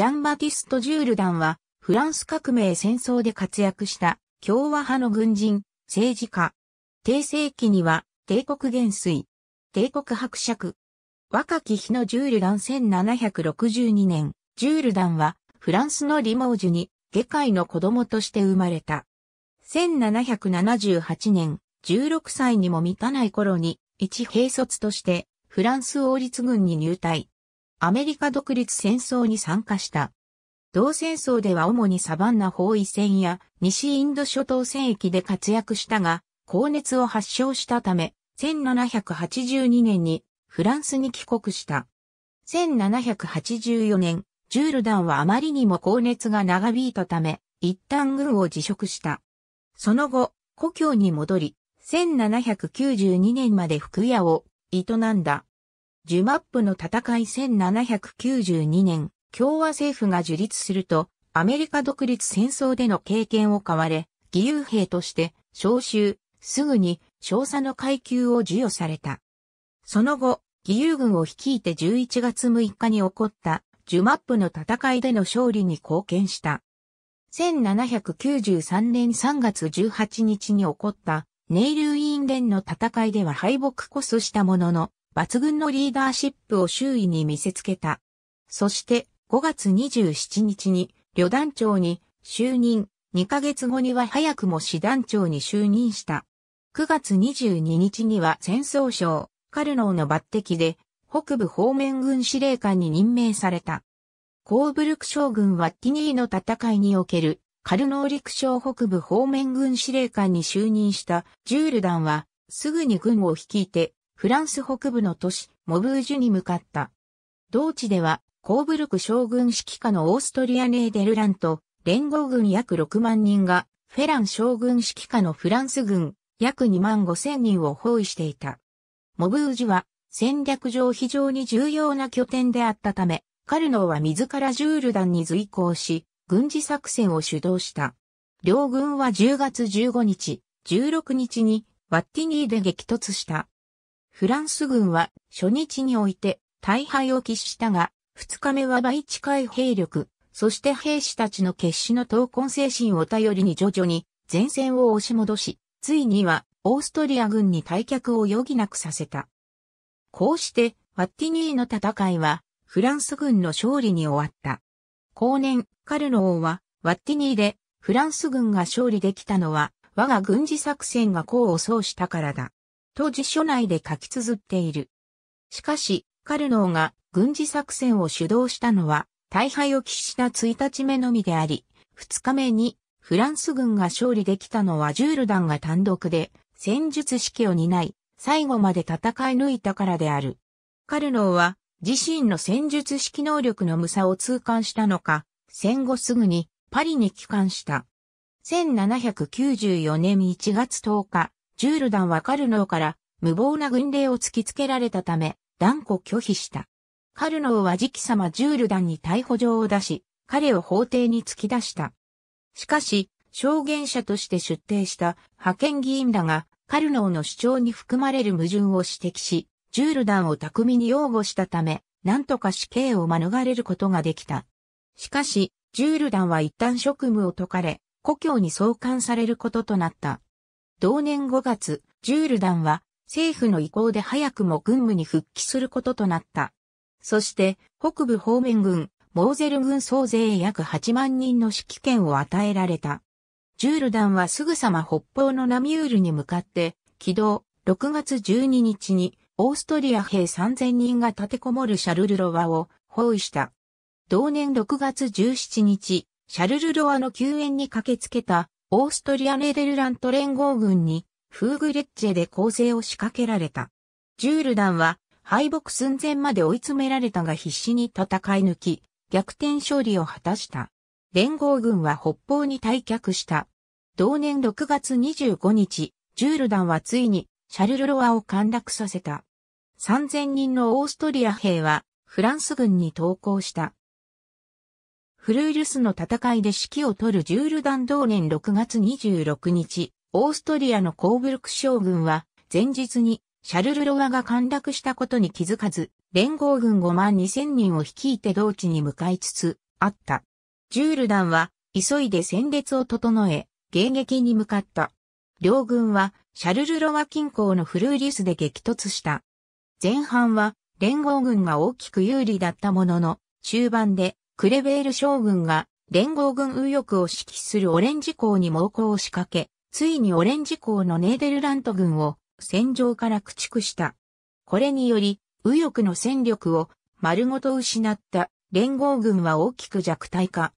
ジャンバティスト・ジュールダンは、フランス革命戦争で活躍した共和派の軍人、政治家。帝政期には、帝国元帥、帝国伯爵。若き日のジュールダン1762年、ジュールダンは、フランスのリモージュに、下界の子供として生まれた。1778年、16歳にも満たない頃に、一兵卒として、フランス王立軍に入隊。アメリカ独立戦争に参加した。同戦争では主にサバンナ包囲戦や西インド諸島戦役で活躍したが、高熱を発症したため、1782年にフランスに帰国した。1784年、ジュールダンはあまりにも高熱が長引いたため、一旦軍を辞職した。その後、故郷に戻り、1792年まで服屋を営んだ。ジュマップの戦い1792年、共和政府が樹立すると、アメリカ独立戦争での経験を買われ、義勇兵として召集、すぐに少佐の階級を授与された。その後、義勇軍を率いて11月6日に起こったジュマップの戦いでの勝利に貢献した。1793年3月18日に起こったネイルウィーン連の戦いでは敗北こそしたものの、抜群のリーダーシップを周囲に見せつけた。そして5月27日に旅団長に就任、2ヶ月後には早くも師団長に就任した。9月22日には戦争省、カルノーの抜擢で北部方面軍司令官に任命された。コーブルク将軍はティニーの戦いにおけるカルノー陸将北部方面軍司令官に就任したジュールダンはすぐに軍を率いてフランス北部の都市、モブージュに向かった。同地では、コーブルク将軍指揮下のオーストリアネーデルラント、連合軍約6万人が、フェラン将軍指揮下のフランス軍、約2万5千人を包囲していた。モブージュは、戦略上非常に重要な拠点であったため、カルノーは自らジュール団に随行し、軍事作戦を主導した。両軍は10月15日、16日にワッティニーで激突した。フランス軍は初日において大敗を喫したが、2日目は倍近い兵力、そして兵士たちの決死の闘魂精神を頼りに徐々に前線を押し戻し、ついにはオーストリア軍に退却を余儀なくさせた。こうして、ワッティニーの戦いは、フランス軍の勝利に終わった。後年、カルローは、ワッティニーで、フランス軍が勝利できたのは、我が軍事作戦が功を奏したからだ。と辞書内で書き綴っている。しかし、カルノーが軍事作戦を主導したのは、大敗を喫した1日目のみであり、2日目にフランス軍が勝利できたのはジュールダンが単独で戦術指揮を担い、最後まで戦い抜いたからである。カルノーは自身の戦術指揮能力の無差を痛感したのか、戦後すぐにパリに帰還した。1794年1月10日、ジュールダンはカルノーから無謀な軍令を突きつけられたため、断固拒否した。カルノーは直様ジュールダンに逮捕状を出し、彼を法廷に突き出した。しかし、証言者として出廷した派遣議員らが、カルノーの主張に含まれる矛盾を指摘し、ジュールダンを巧みに擁護したため、何とか死刑を免れることができた。しかし、ジュールダンは一旦職務を解かれ、故郷に送還されることとなった。同年5月、ジュールダンは政府の意向で早くも軍務に復帰することとなった。そして北部方面軍、モーゼル軍総勢約8万人の指揮権を与えられた。ジュールダンはすぐさま北方のナミュールに向かって起動、6月12日にオーストリア兵3000人が立てこもるシャルルロワを包囲した。同年6月17日、シャルルロワの救援に駆けつけたオーストリア・ネーデルラント連合軍に、フーグレッチェで攻勢を仕掛けられた。ジュールダンは、敗北寸前まで追い詰められたが必死に戦い抜き、逆転勝利を果たした。連合軍は北方に退却した。同年6月25日、ジュールダンはついに、シャルルロワを陥落させた。3000人のオーストリア兵は、フランス軍に投降した。フルールスの戦いで指揮を取るジュールダン同年6月26日、オーストリアのコーブルク将軍は、前日にシャルルロワが陥落したことに気づかず、連合軍5万2000人を率いて同地に向かいつつ、あった。ジュールダンは、急いで戦列を整え、迎撃に向かった。両軍は、シャルルロワ近郊のフルーリスで激突した。前半は、連合軍が大きく有利だったものの、中盤でクレベール将軍が連合軍右翼を指揮するオレンジ港に猛攻を仕掛け、ついにオレンジ港のネーデルラント軍を戦場から駆逐した。これにより、右翼の戦力を丸ごと失った連合軍は大きく弱体化。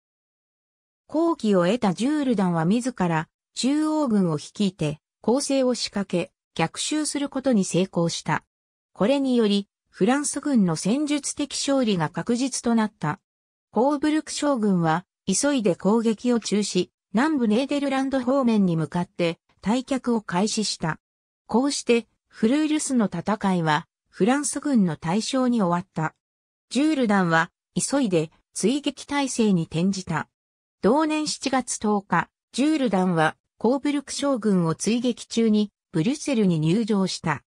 後期を得たジュールダンは自ら中央軍を率いて攻勢を仕掛け逆襲することに成功した。これによりフランス軍の戦術的勝利が確実となった。コーブルク将軍は、急いで攻撃を中止、南部ネーデルランド方面に向かって、退却を開始した。こうして、フルールスの戦いは、フランス軍の対象に終わった。ジュールダンは、急いで、追撃体制に転じた。同年7月10日、ジュールダンは、コーブルク将軍を追撃中に、ブリュッセルに入城した。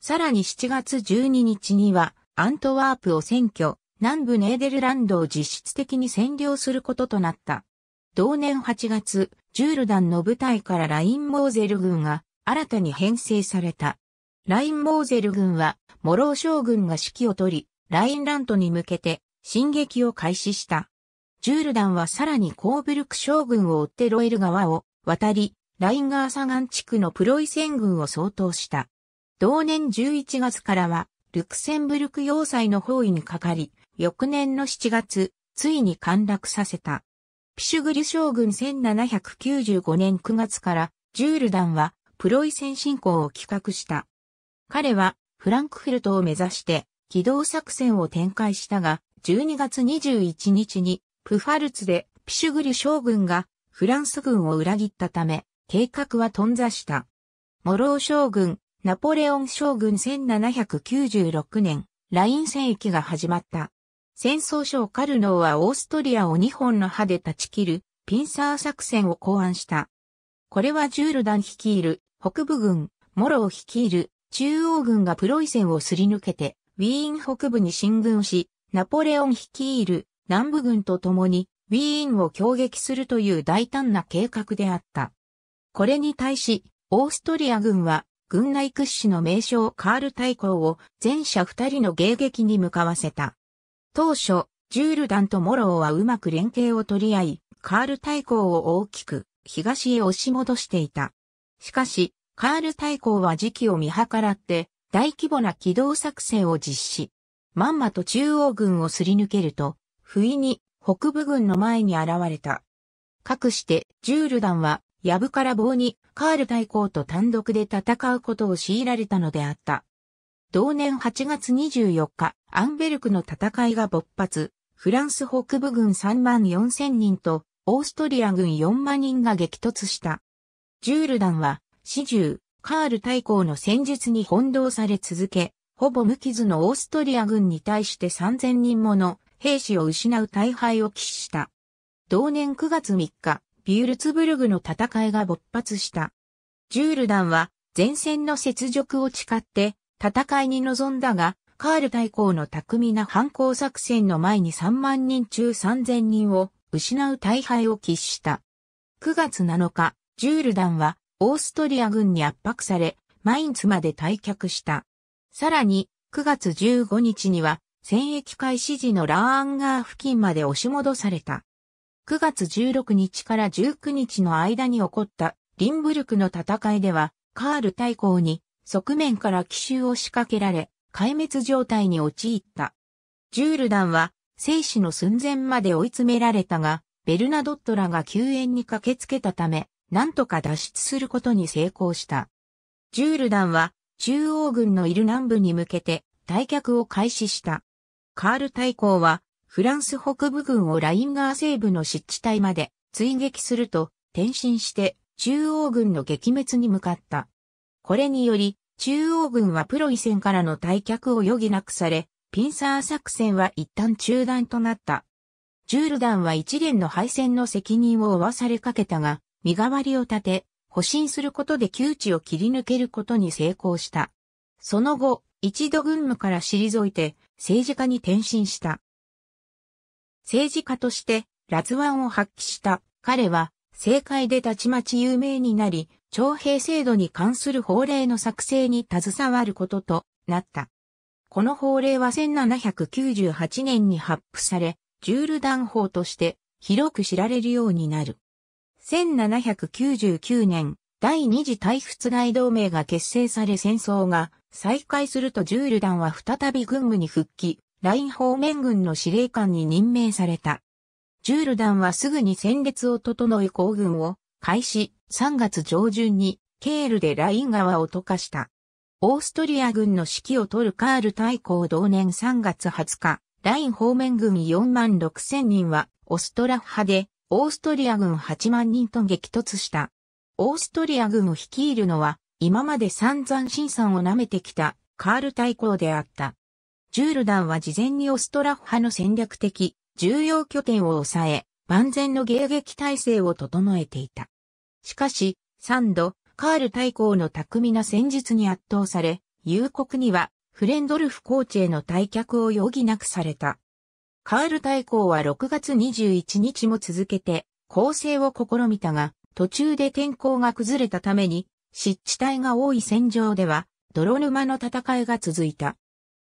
さらに7月12日には、アントワープを占拠、南部ネーデルランドを実質的に占領することとなった。同年8月、ジュールダンの部隊からライン・モーゼル軍が新たに編成された。ライン・モーゼル軍は、モロー将軍が指揮を取り、ラインラントに向けて進撃を開始した。ジュールダンはさらにコーブルク将軍を追ってロエル川を渡り、ラインガーサガン地区のプロイセン軍を相当した。同年11月からは、ルクセンブルク要塞の包囲にかかり、翌年の7月、ついに陥落させた。ピシュグリュ将軍1795年9月からジュールダンはプロイセン侵攻を企画した。彼はフランクフルトを目指して機動作戦を展開したが、12月21日にプファルツでピシュグリュ将軍がフランス軍を裏切ったため、計画は頓挫した。モロー将軍、ナポレオン将軍1796年、ライン戦役が始まった。戦争省カルノーはオーストリアを2本の歯で断ち切るピンサー作戦を考案した。これはジュールダン率いる北部軍、モロを率いる中央軍がプロイセンをすり抜けてウィーン北部に進軍し、ナポレオン率いる南部軍と共にウィーンを攻撃するという大胆な計画であった。これに対し、オーストリア軍は軍内屈指の名将カール大公を全者二人の迎撃に向かわせた。当初、ジュールダンとモローはうまく連携を取り合い、カール大公を大きく東へ押し戻していた。しかし、カール大公は時期を見計らって大規模な機動作戦を実施。まんまと中央軍をすり抜けると、不意に北部軍の前に現れた。かくして、ジュールダンは、ヤブから棒にカール大公と単独で戦うことを強いられたのであった。同年8月24日、アンベルクの戦いが勃発、フランス北部軍3万4千人と、オーストリア軍4万人が激突した。ジュールダンは、始終、カール大公の戦術に翻弄され続け、ほぼ無傷のオーストリア軍に対して3000人もの兵士を失う大敗を喫した。同年9月3日、ビュールツブルグの戦いが勃発した。ジュールダンは前線の雪辱を誓って戦いに臨んだが、カール大公の巧みな反抗作戦の前に3万人中3000人を失う大敗を喫した。9月7日、ジュール団はオーストリア軍に圧迫され、マインツまで退却した。さらに、9月15日には、戦役開始時のラーアンガー付近まで押し戻された。9月16日から19日の間に起こったリンブルクの戦いでは、カール大公に側面から奇襲を仕掛けられ、壊滅状態に陥った。ジュールダンは生死の寸前まで追い詰められたが、ベルナドットらが救援に駆けつけたため、なんとか脱出することに成功した。ジュールダンは中央軍のいる南部に向けて退却を開始した。カール大公はフランス北部軍をラインガー西部の湿地帯まで追撃すると転身して中央軍の撃滅に向かった。これにより、中央軍はプロイセンからの退却を余儀なくされ、ピンサー作戦は一旦中断となった。ジュールダンは一連の敗戦の責任を負わされかけたが、身代わりを立て、保身することで窮地を切り抜けることに成功した。その後、一度軍務から退いて、政治家に転身した。政治家として、ラズワンを発揮した彼は、政界でたちまち有名になり、徴兵制度に関する法令の作成に携わることとなった。この法令は1798年に発布され、ジュールダン法として広く知られるようになる。1799年、第二次大仏大同盟が結成され戦争が再開するとジュールダンは再び軍務に復帰、ライン方面軍の司令官に任命された。ジュールダンはすぐに戦列を整え行軍を開始、3月上旬にケールでライン川を溶かした。オーストリア軍の指揮を取るカール大公同年3月20日、ライン方面軍4万6千人はオストラフ派でオーストリア軍8万人と激突した。オーストリア軍を率いるのは今まで散々新さんを舐めてきたカール大公であった。ジュールダンは事前にオストラフ派の戦略的重要拠点を抑え、万全の迎撃体制を整えていた。しかし、三度、カール大公の巧みな戦術に圧倒され、夕刻にはフレンドルフコーチへの退却を余儀なくされた。カール大公は6月21日も続けて攻勢を試みたが、途中で天候が崩れたために、湿地帯が多い戦場では、泥沼の戦いが続いた。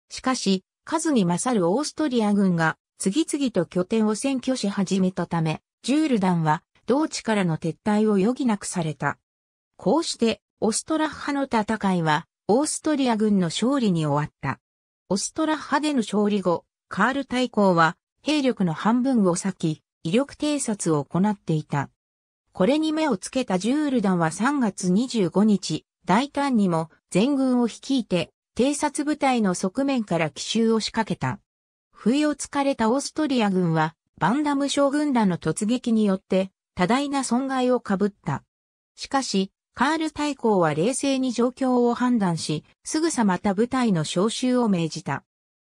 しかし、数に勝るオーストリア軍が次々と拠点を占拠し始めたため、ジュールダンは同地からの撤退を余儀なくされた。こうして、オストラッハの戦いは、オーストリア軍の勝利に終わった。オストラッハでの勝利後、カール大公は、兵力の半分を割き、威力偵察を行っていた。これに目をつけたジュール団は3月25日、大胆にも全軍を率いて、偵察部隊の側面から奇襲を仕掛けた。不意をつかれたオーストリア軍は、バンダム将軍らの突撃によって、多大な損害をかぶった。しかし、カール大公は冷静に状況を判断し、すぐさまた部隊の召集を命じた。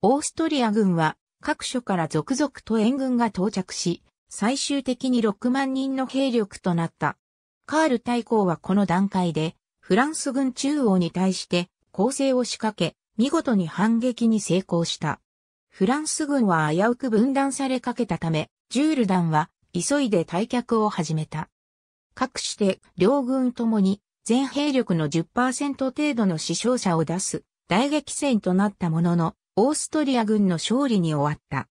オーストリア軍は各所から続々と援軍が到着し、最終的に6万人の兵力となった。カール大公はこの段階で、フランス軍中央に対して攻勢を仕掛け、見事に反撃に成功した。フランス軍は危うく分断されかけたため、ジュールダンは急いで退却を始めた。各して、両軍ともに、全兵力の10%程度の死傷者を出す、大激戦となったものの、オーストリア軍の勝利に終わった。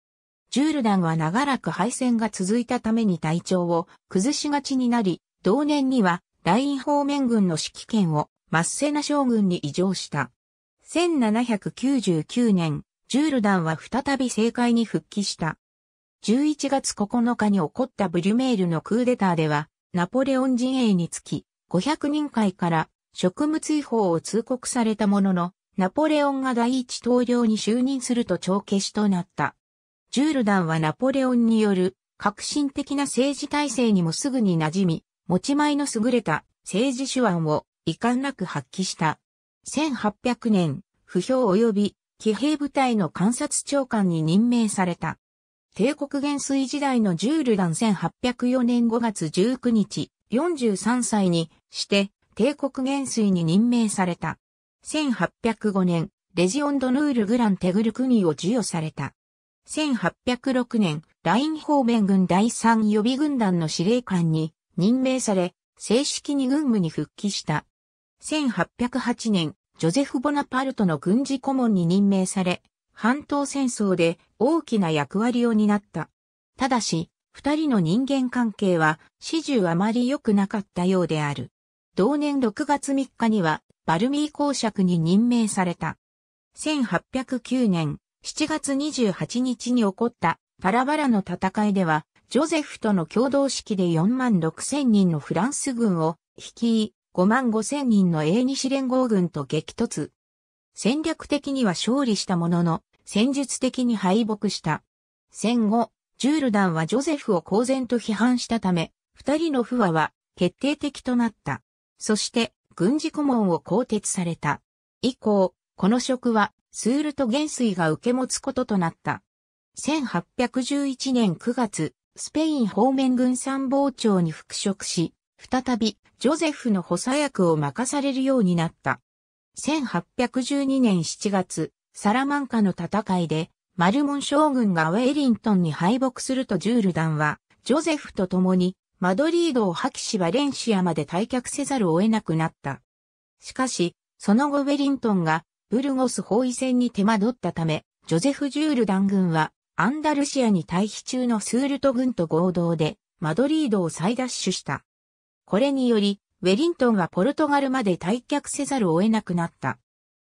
ジュールダンは長らく敗戦が続いたために体調を崩しがちになり、同年にはライン方面軍の指揮権をマッセナ将軍に移譲した。1799年、ジュールダンは再び政界に復帰した。11月9日に起こったブリュメールのクーデターでは、ナポレオン陣営につき、500人会から職務追放を通告されたものの、ナポレオンが第一統領に就任すると帳消しとなった。ジュールダンはナポレオンによる革新的な政治体制にもすぐに馴染み、持ち前の優れた政治手腕を遺憾なく発揮した。1800年、不評及び騎兵部隊の観察長官に任命された。帝国元帥時代のジュールダン1804年5月19日、43歳にして帝国元帥に任命された。1805年、レジオンドヌール・グラン・テグル国を授与された。1806年、ライン方面軍第3予備軍団の司令官に任命され、正式に軍務に復帰した。1808年、ジョゼフ・ボナパルトの軍事顧問に任命され、半島戦争で大きな役割を担った。ただし、二人の人間関係は始終あまり良くなかったようである。同年6月3日にはバルミー公爵に任命された。1809年7月28日に起こったパラバラの戦いでは、ジョゼフとの共同式で4万6千人のフランス軍を率い、5万5千人の英西連合軍と激突。戦略的には勝利したものの、戦術的に敗北した。戦後、ジュールダンはジョゼフを公然と批判したため、二人の不和は決定的となった。そして、軍事顧問を更迭された。以降、この職は、スールと元帥が受け持つこととなった。1811年9月、スペイン方面軍参謀長に復職し、再び、ジョゼフの補佐役を任されるようになった。1812年7月、サラマンカの戦いで、マルモン将軍がウェイリントンに敗北するとジュールダンは、ジョゼフと共に、マドリードを破棄しバレンシアまで退却せざるを得なくなった。しかし、その後ウェリントンが、ブルゴス包囲戦に手間取ったため、ジョゼフ・ジュールダン軍は、アンダルシアに退避中のスールト軍と合同で、マドリードを再奪取した。これにより、ウェリントンはポルトガルまで退却せざるを得なくなった。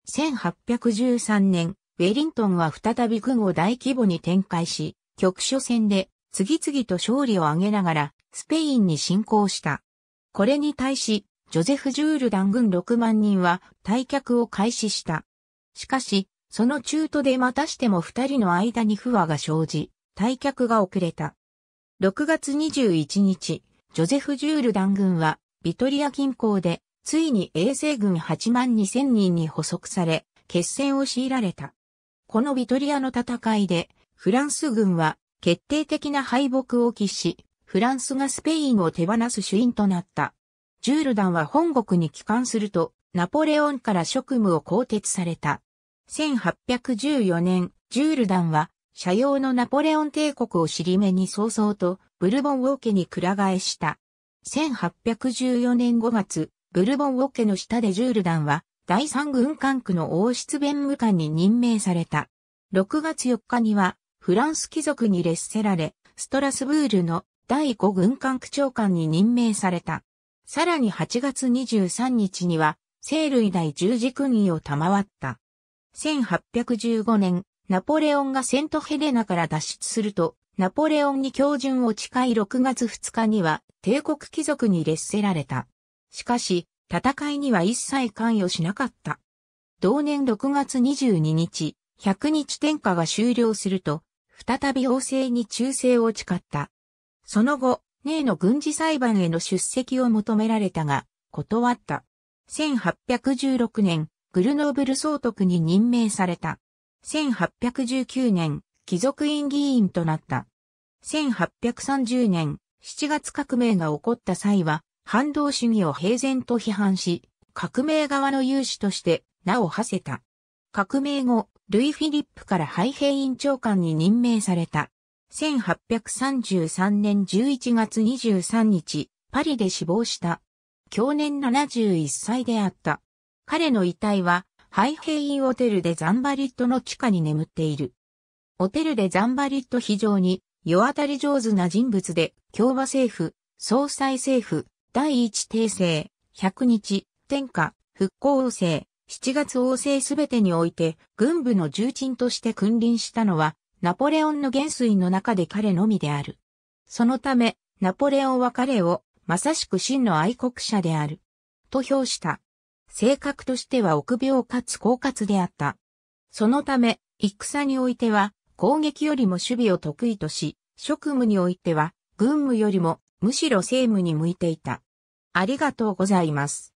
1813年、ウェリントンは再び軍を大規模に展開し、局所戦で次々と勝利を挙げながらスペインに侵攻した。これに対し、ジョゼフ・ジュール団軍6万人は退却を開始した。しかし、その中途でまたしても二人の間に不和が生じ、退却が遅れた。6月21日、ジョゼフ・ジュール団軍はビトリア近郊で、ついに衛星軍8万2 0人に捕捉され、決戦を強いられた。このビトリアの戦いで、フランス軍は決定的な敗北を喫し、フランスがスペインを手放す主因となった。ジュールダンは本国に帰還すると、ナポレオンから職務を更迭された。1814年、ジュールダンは、社用のナポレオン帝国を尻目に早々と、ブルボン王家にく返替えした。1814年5月、ブルボン王家の下でジュール団は、第三軍管区の王室弁務官に任命された。6月4日には、フランス貴族に列せられ、ストラスブールの第5軍管区長官に任命された。さらに8月23日には、生類第十字軍医を賜った。1815年、ナポレオンがセントヘレナから脱出すると、ナポレオンに標準を誓い6月2日には帝国貴族に劣せられた。しかし、戦いには一切関与しなかった。同年6月22日、100日天下が終了すると、再び王政に忠誠を誓った。その後、例の軍事裁判への出席を求められたが、断った。1816年、グルノーブル総督に任命された。1819年、貴族院議員となった。1830年、7月革命が起こった際は、反動主義を平然と批判し、革命側の有志として名を馳せた。革命後、ルイ・フィリップから廃兵院長官に任命された。1833年11月23日、パリで死亡した。享年71歳であった。彼の遺体は、廃兵院ホテルでザンバリットの地下に眠っている。オテルでザンバリット非常に、世当たり上手な人物で、共和政府、総裁政府、第一帝政、百日、天下、復興王政、七月王政すべてにおいて、軍部の重鎮として君臨したのは、ナポレオンの元帥の中で彼のみである。そのため、ナポレオンは彼を、まさしく真の愛国者である。と評した。性格としては臆病かつ狡猾であった。そのため、戦においては、攻撃よりも守備を得意とし、職務においては、軍務よりもむしろ政務に向いていた。ありがとうございます。